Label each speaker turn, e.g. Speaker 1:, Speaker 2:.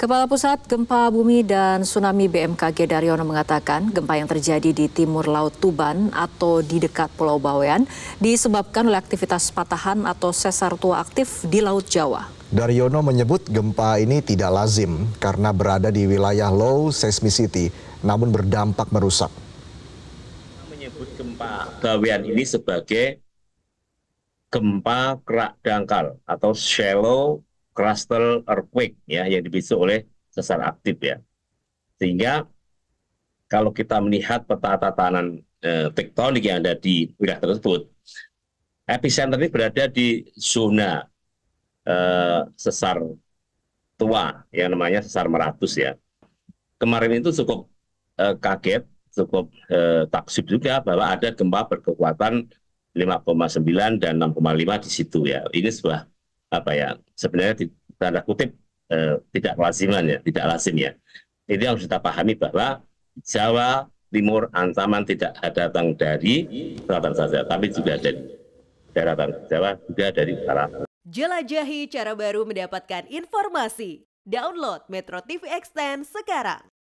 Speaker 1: Kepala Pusat Gempa Bumi dan Tsunami BMKG Daryono mengatakan gempa yang terjadi di timur Laut Tuban atau di dekat Pulau Bawean disebabkan oleh aktivitas patahan atau sesar tua aktif di Laut Jawa.
Speaker 2: Daryono menyebut gempa ini tidak lazim karena berada di wilayah low seismicity namun berdampak merusak.
Speaker 3: Menyebut gempa Bawean ini sebagai gempa kerak dangkal atau shallow crustal earthquake ya yang dipicu oleh sesar aktif ya. Sehingga kalau kita melihat peta tatanan eh, tektonik yang ada di wilayah tersebut, epicenter ini berada di zona eh, sesar tua yang namanya sesar Meratus ya. Kemarin itu cukup eh, kaget, cukup eh, taksib juga bahwa ada gempa berkekuatan 5,9 dan 6,5 di situ ya. Ini sebuah apa ya sebenarnya di tanda kutip e, tidak laziman ya, tidak lazim ya. Ini harus kita pahami bahwa Jawa Timur ancaman tidak ada datang dari selatan saja, tapi juga dari daratan Jawa juga dari utara.
Speaker 4: Jelajahi cara baru mendapatkan informasi. Download Metro TV Extend sekarang.